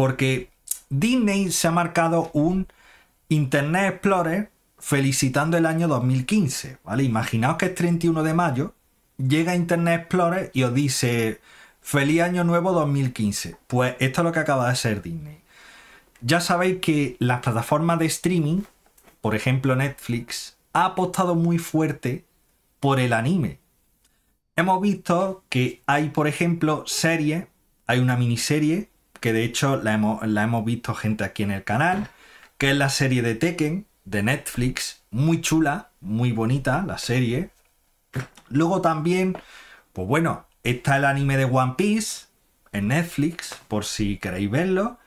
Porque Disney se ha marcado un Internet Explorer felicitando el año 2015, ¿vale? Imaginaos que es 31 de mayo, llega Internet Explorer y os dice Feliz Año Nuevo 2015. Pues esto es lo que acaba de hacer Disney. Ya sabéis que las plataformas de streaming, por ejemplo Netflix, ha apostado muy fuerte por el anime. Hemos visto que hay, por ejemplo, series, hay una miniserie que de hecho la hemos, la hemos visto gente aquí en el canal, que es la serie de Tekken de Netflix, muy chula, muy bonita la serie. Luego también, pues bueno, está el anime de One Piece en Netflix, por si queréis verlo.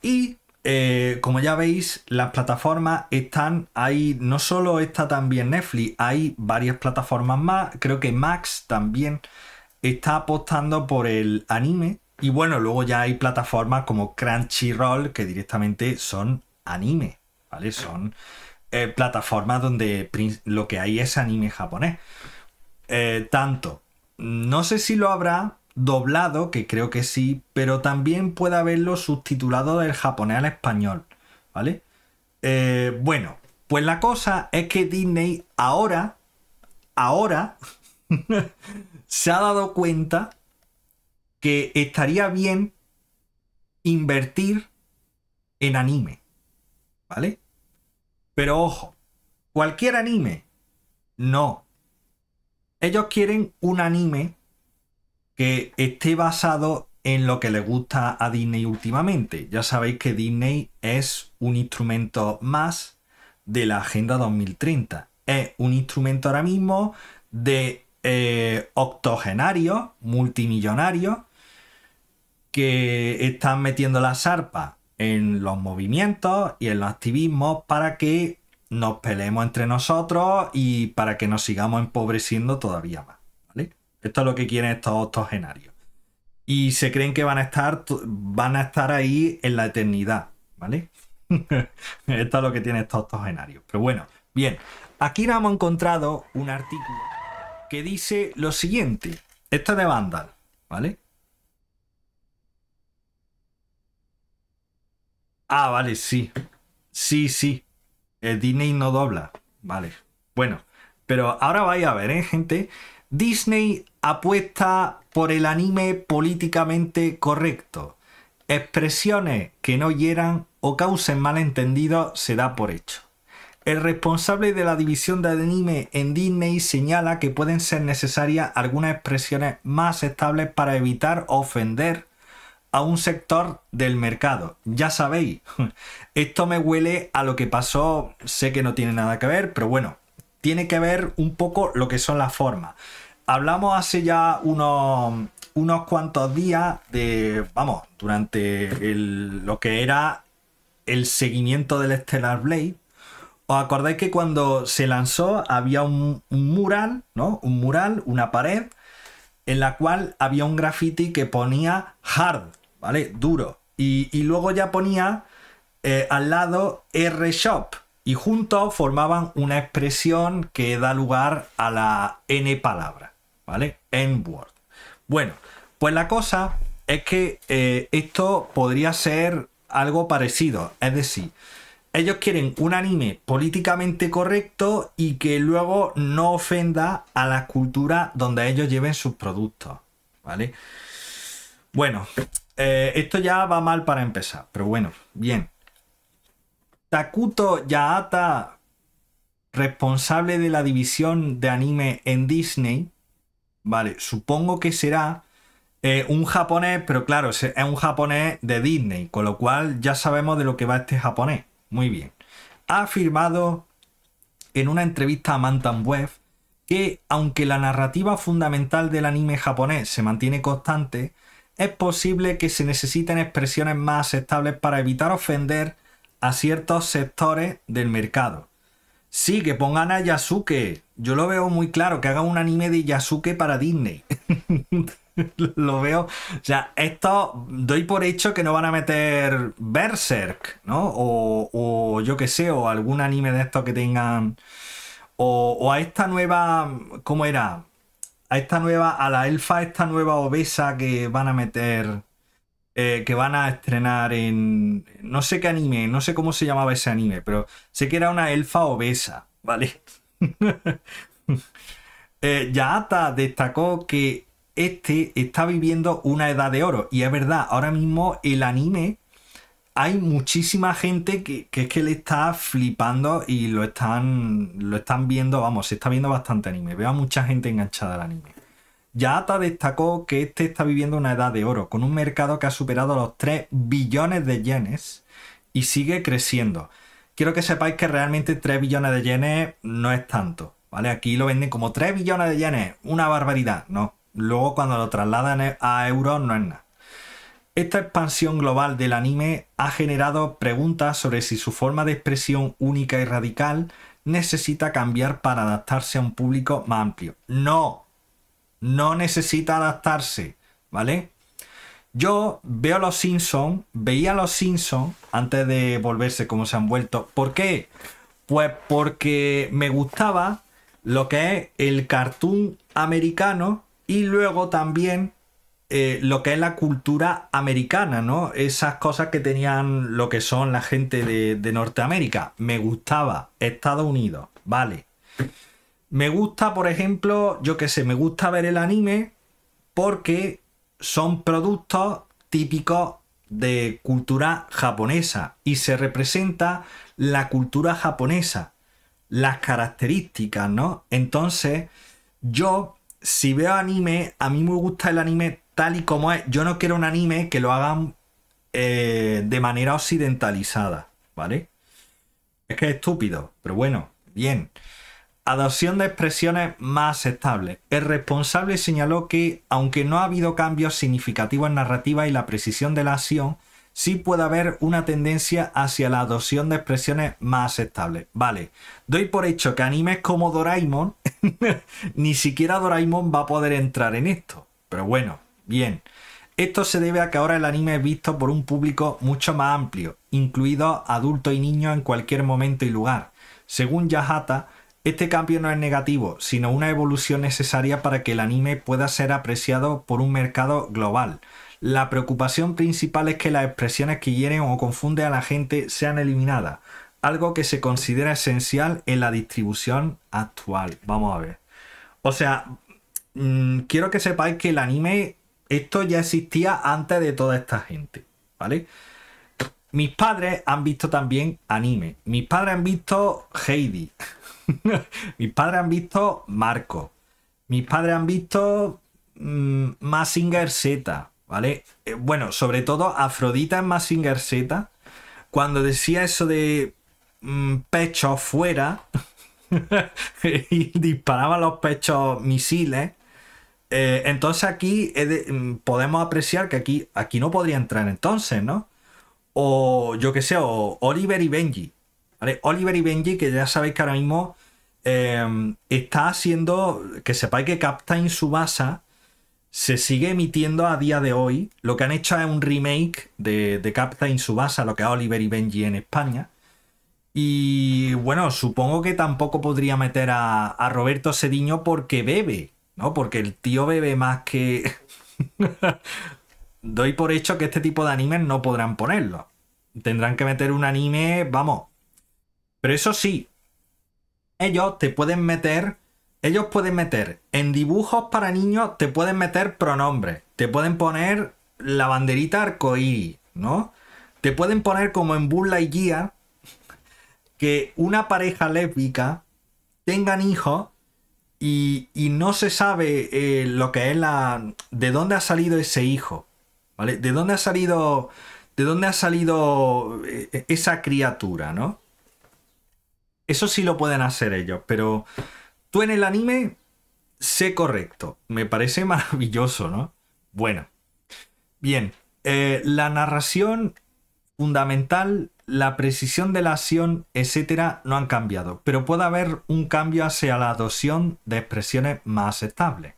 Y eh, como ya veis, las plataformas están ahí. No solo está también Netflix, hay varias plataformas más. Creo que Max también está apostando por el anime y bueno, luego ya hay plataformas como Crunchyroll que directamente son anime, ¿vale? Son eh, plataformas donde lo que hay es anime japonés. Eh, tanto, no sé si lo habrá doblado, que creo que sí, pero también puede haberlo subtitulado del japonés al español, ¿vale? Eh, bueno, pues la cosa es que Disney ahora, ahora, se ha dado cuenta que estaría bien invertir en anime. ¿Vale? Pero ojo, cualquier anime. No. Ellos quieren un anime que esté basado en lo que le gusta a Disney últimamente. Ya sabéis que Disney es un instrumento más de la Agenda 2030. Es un instrumento ahora mismo de eh, octogenarios, multimillonarios, que están metiendo la zarpa en los movimientos y en los activismos para que nos peleemos entre nosotros y para que nos sigamos empobreciendo todavía más. ¿vale? Esto es lo que quieren estos octogenarios. Y se creen que van a estar, van a estar ahí en la eternidad. ¿Vale? Esto es lo que tienen estos octogenarios. Pero bueno, bien. Aquí nos hemos encontrado un artículo que dice lo siguiente. Esto es de Vandal, ¿vale? Ah, vale, sí. Sí, sí. El eh, Disney no dobla. Vale. Bueno, pero ahora vais a ver, ¿eh, gente? Disney apuesta por el anime políticamente correcto. Expresiones que no hieran o causen malentendidos se da por hecho. El responsable de la división de anime en Disney señala que pueden ser necesarias algunas expresiones más estables para evitar ofender a un sector del mercado. Ya sabéis, esto me huele a lo que pasó, sé que no tiene nada que ver, pero bueno, tiene que ver un poco lo que son las formas. Hablamos hace ya unos, unos cuantos días de, vamos, durante lo que era el seguimiento del Stellar Blade. ¿Os acordáis que cuando se lanzó había un, un mural, ¿no? Un mural, una pared, en la cual había un graffiti que ponía hard, ¿vale? Duro. Y, luego ya ponía eh, al lado R-Shop y juntos formaban una expresión que da lugar a la N palabra, ¿vale? N-word. Bueno, pues la cosa es que eh, esto podría ser algo parecido, es decir, ellos quieren un anime políticamente correcto y que luego no ofenda a la cultura donde ellos lleven sus productos, ¿vale? Bueno, eh, esto ya va mal para empezar, pero bueno, bien. Takuto Yata, responsable de la división de anime en Disney, vale, supongo que será eh, un japonés, pero claro, es un japonés de Disney, con lo cual ya sabemos de lo que va este japonés. Muy bien. Ha afirmado en una entrevista a Mantan Web que aunque la narrativa fundamental del anime japonés se mantiene constante, es posible que se necesiten expresiones más aceptables para evitar ofender a ciertos sectores del mercado. Sí, que pongan a Yasuke. Yo lo veo muy claro, que hagan un anime de Yasuke para Disney. lo veo. O sea, esto doy por hecho que no van a meter Berserk, ¿no? O, yo qué sé, o algún anime de estos que tengan. O, o a esta nueva. ¿Cómo era? a esta nueva, a la elfa, esta nueva obesa que van a meter, eh, que van a estrenar en, no sé qué anime, no sé cómo se llamaba ese anime, pero sé que era una elfa obesa, ¿vale? Eh, Yaata destacó que este está viviendo una edad de oro, y es verdad, ahora mismo el anime hay muchísima gente que, que, es que le está flipando y lo están, lo están viendo, vamos, se está viendo bastante anime. Veo a mucha gente enganchada al anime. Yata destacó que este está viviendo una edad de oro, con un mercado que ha superado los 3 billones de yenes y sigue creciendo. Quiero que sepáis que realmente 3 billones de yenes no es tanto, ¿vale? Aquí lo venden como 3 billones de yenes, una barbaridad, no. Luego cuando lo trasladan a euros no es nada. Esta expansión global del anime ha generado preguntas sobre si su forma de expresión única y radical necesita cambiar para adaptarse a un público más amplio. No, no necesita adaptarse, ¿vale? Yo veo los Simpsons, veía los Simpsons antes de volverse como se han vuelto. ¿Por qué? Pues porque me gustaba lo que es el cartoon americano y luego también eh, lo que es la cultura americana, ¿no? Esas cosas que tenían lo que son la gente de, de Norteamérica. Me gustaba Estados Unidos, vale. Me gusta, por ejemplo, yo qué sé, me gusta ver el anime porque son productos típicos de cultura japonesa y se representa la cultura japonesa, las características, ¿no? Entonces, yo, si veo anime, a mí me gusta el anime tal y como es. Yo no quiero un anime que lo hagan eh, de manera occidentalizada, ¿vale? Es que es estúpido, pero bueno, bien. Adopción de expresiones más aceptables. El responsable señaló que, aunque no ha habido cambios significativos en narrativa y la precisión de la acción, sí puede haber una tendencia hacia la adopción de expresiones más aceptables. Vale, doy por hecho que animes como Doraemon, ni siquiera Doraemon va a poder entrar en esto. Pero bueno, Bien. Esto se debe a que ahora el anime es visto por un público mucho más amplio, incluidos adultos y niños en cualquier momento y lugar. Según Yahata, este cambio no es negativo, sino una evolución necesaria para que el anime pueda ser apreciado por un mercado global. La preocupación principal es que las expresiones que hieren o confunden a la gente sean eliminadas, algo que se considera esencial en la distribución actual. Vamos a ver. O sea, mm, quiero que sepáis que el anime esto ya existía antes de toda esta gente, ¿vale? Mis padres han visto también anime. Mis padres han visto Heidi. Mis padres han visto Marco. Mis padres han visto mm, Massinger Z, ¿vale? Eh, bueno, sobre todo Afrodita en Massinger Z. Cuando decía eso de mm, pecho fuera y disparaba los pechos misiles, eh, entonces aquí mm, podemos apreciar que aquí, aquí no podría entrar entonces, ¿no? O yo que sé, o Oliver y Benji. Oliver y Benji, que ya sabéis que ahora mismo em, está haciendo, que sepáis que Captain Subasa se sigue emitiendo a día de hoy. Lo que han hecho es un remake de, Captain Subasa, lo que es Oliver y Benji en España. Y bueno, supongo que tampoco podría meter a, a Roberto Sediño porque bebe. ¿no? Porque el tío bebe más que... Doy por hecho que este tipo de animes no podrán ponerlo. Tendrán que meter un anime, vamos. Pero eso sí, ellos te pueden meter, ellos pueden meter en dibujos para niños, te pueden meter pronombres, te pueden poner la banderita arcoíris, ¿no? Te pueden poner como en y guía que una pareja lésbica tengan hijos y, no se sabe eh, lo que es la... de dónde ha salido ese hijo, ¿vale? De dónde ha salido... de dónde ha salido eh, esa criatura, ¿no? Eso sí lo pueden hacer ellos, pero tú en el anime sé correcto. Me parece maravilloso, ¿no? Bueno. Bien, eh, la narración fundamental, la precisión de la acción, etcétera, no han cambiado, pero puede haber un cambio hacia la adopción de expresiones más aceptables.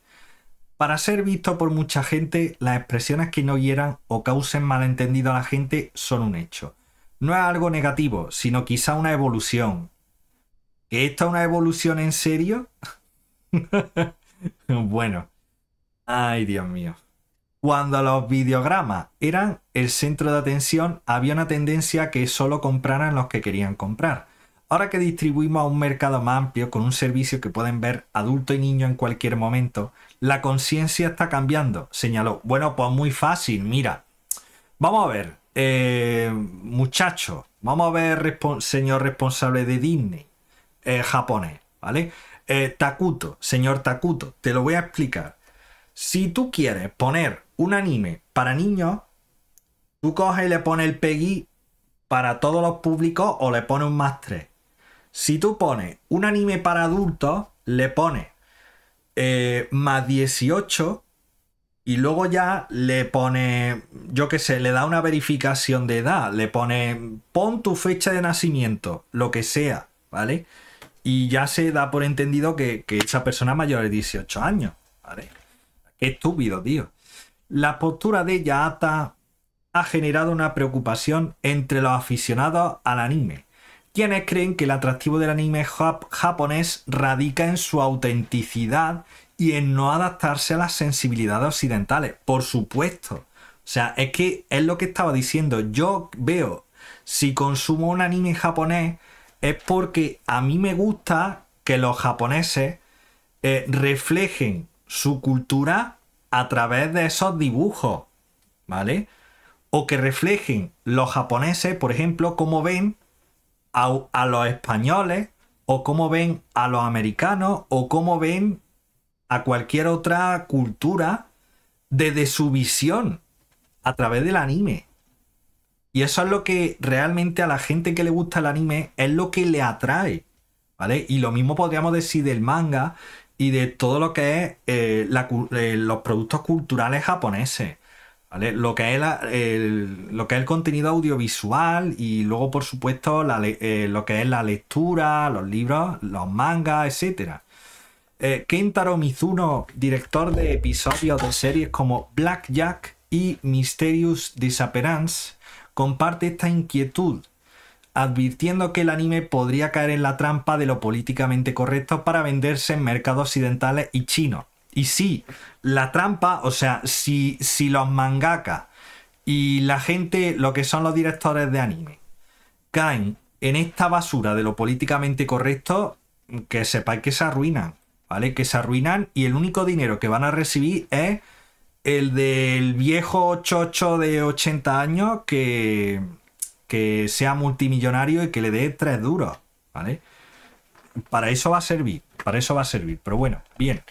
Para ser visto por mucha gente, las expresiones que no hieran o causen malentendido a la gente son un hecho. No es algo negativo, sino quizá una evolución. ¿Que esta es una evolución en serio? bueno. Ay, Dios mío. Cuando los videogramas eran el centro de atención, había una tendencia que solo compraran los que querían comprar. Ahora que distribuimos a un mercado más amplio con un servicio que pueden ver adulto y niño en cualquier momento, la conciencia está cambiando, señaló. Bueno, pues muy fácil, mira. Vamos a ver, eh, muchachos, vamos a ver, señor responsable de Disney, eh, japonés, ¿vale? Eh, Takuto, señor Takuto, te lo voy a explicar. Si tú quieres poner un anime para niños, tú coges y le pones el PEGI para todos los públicos o le pones un más 3. Si tú pones un anime para adultos, le pones eh, más 18 y luego ya le pone, yo qué sé, le da una verificación de edad, le pone, pon tu fecha de nacimiento, lo que sea, ¿vale? Y ya se da por entendido que, esa persona mayor de 18 años, ¿vale? Qué estúpido, tío la postura de Yata ha generado una preocupación entre los aficionados al anime, quienes creen que el atractivo del anime japonés radica en su autenticidad y en no adaptarse a las sensibilidades occidentales, por supuesto. O sea, es que es lo que estaba diciendo. Yo veo, si consumo un anime japonés, es porque a mí me gusta que los japoneses eh, reflejen su cultura a través de esos dibujos, ¿vale? O que reflejen los japoneses, por ejemplo, cómo ven a, los españoles o cómo ven a los americanos o cómo ven a cualquier otra cultura desde su visión a través del anime. Y eso es lo que realmente a la gente que le gusta el anime es lo que le atrae. ¿Vale? Y lo mismo podríamos decir del manga y de todo lo que es eh, eh, los productos culturales japoneses. Lo, que es el, lo que el contenido audiovisual y luego, por supuesto, eh, lo que es la lectura, los libros, los mangas, etc. Kentaro Mizuno, director de episodios de series como Black Jack y Mysterious Disappearance, comparte esta inquietud advirtiendo que el anime podría caer en la trampa de lo políticamente correcto para venderse en mercados occidentales y chinos. Y sí, la trampa, o sea, si, si los mangakas y la gente, lo que son los directores de anime, caen en esta basura de lo políticamente correcto, que sepáis que se arruinan, ¿vale? Que se arruinan y el único dinero que van a recibir es el del viejo chocho de 80 años que que sea multimillonario y que le dé tres duros, ¿vale? Para eso va a servir, para eso va a servir. Pero bueno, bien.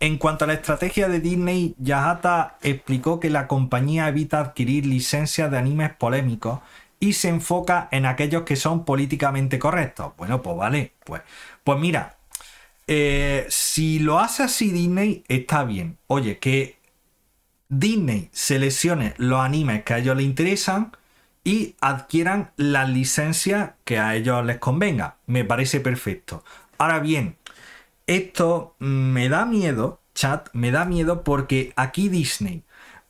En cuanto a la estrategia de Disney, Yahata explicó que la compañía evita adquirir licencias de animes polémicos y se enfoca en aquellos que son políticamente correctos. Bueno, pues vale, pues, pues mira, eh, si lo hace así Disney, está bien. Oye, que Disney seleccione los animes que a ellos les interesan y adquieran la licencia que a ellos les convenga. Me parece perfecto. Ahora bien, esto me da miedo, chat, me da miedo porque aquí Disney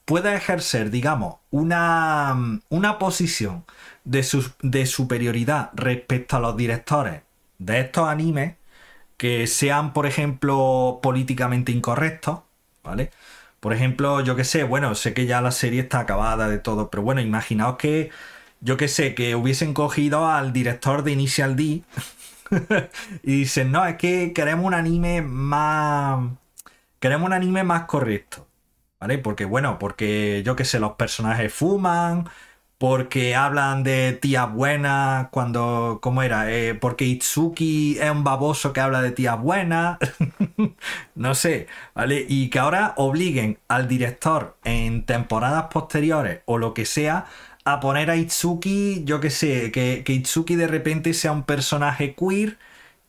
pueda ejercer, digamos, una, una posición de, de superioridad respecto a los directores de estos animes que sean, por ejemplo, políticamente incorrectos, ¿vale? Por ejemplo, yo que sé, bueno, sé que ya la serie está acabada de todo, pero bueno, imaginaos que, yo que sé, que hubiesen cogido al director de Initial D y dicen, no, es que queremos un anime más... Queremos un anime más correcto, ¿vale? Porque bueno, porque yo que sé, los personajes fuman, porque hablan de tía buena cuando, ¿cómo era? Eh, porque Itsuki es un baboso que habla de tía buena no sé, ¿vale? Y que ahora obliguen al director en temporadas posteriores o lo que sea a poner a Itsuki, yo que sé, que, que Itsuki de repente sea un personaje queer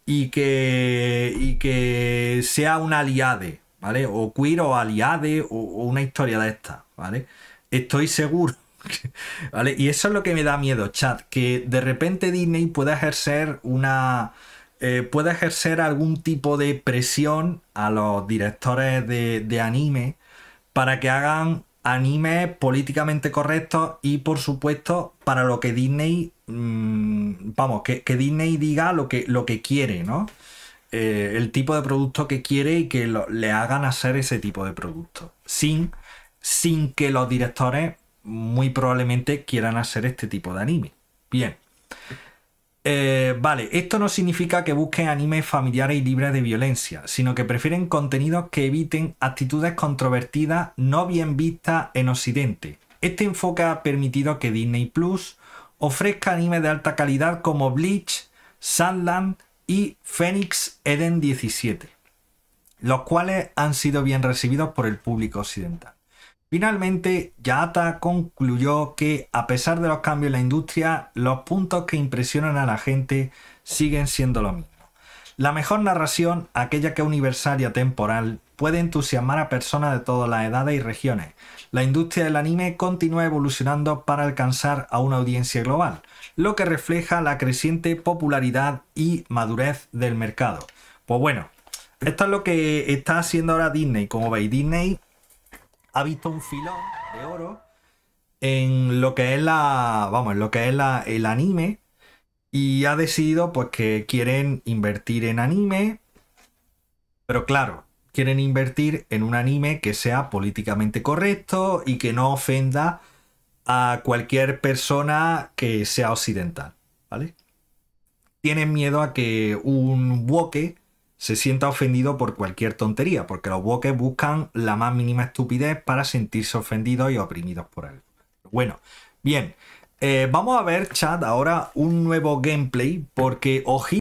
y que, y que sea un aliade, ¿vale? O queer o aliade o una historia de esta, ¿vale? Estoy seguro ¿Vale? Y eso es lo que me da miedo, chat, que de repente Disney pueda ejercer una... Eh, pueda ejercer algún tipo de presión a los directores de, anime para que hagan animes políticamente correctos y por supuesto para lo que Disney mm, vamos que, Disney diga lo que, lo que quiere no eh, el tipo de producto que quiere y que le hagan hacer ese tipo de producto sin sin que los directores muy probablemente quieran hacer este tipo de anime. Bien. Eh, vale, esto no significa que busquen animes familiares y libres de violencia, sino que prefieren contenidos que eviten actitudes controvertidas no bien vistas en Occidente. Este enfoque ha permitido que Disney Plus ofrezca animes de alta calidad como Bleach, Sandland y Phoenix Eden 17, los cuales han sido bien recibidos por el público occidental. Finalmente, Yata concluyó que, a pesar de los cambios en la industria, los puntos que impresionan a la gente siguen siendo los mismos. La mejor narración, aquella que es universal y atemporal, puede entusiasmar a personas de todas las edades y regiones. La industria del anime continúa evolucionando para alcanzar a una audiencia global, lo que refleja la creciente popularidad y madurez del mercado. Pues bueno, esto es lo que está haciendo ahora Disney. Como veis, Disney ha visto un filón de oro en lo que es la, vamos, en lo que es la, el anime y ha decidido pues que quieren invertir en anime, pero claro, quieren invertir en un anime que sea políticamente correcto y que no ofenda a cualquier persona que sea occidental, ¿vale? Tienen miedo a que un woke se sienta ofendido por cualquier tontería, porque los woke buscan la más mínima estupidez para sentirse ofendidos y oprimidos por él Bueno, bien, eh, vamos a ver, chat, ahora un nuevo gameplay, porque ojito.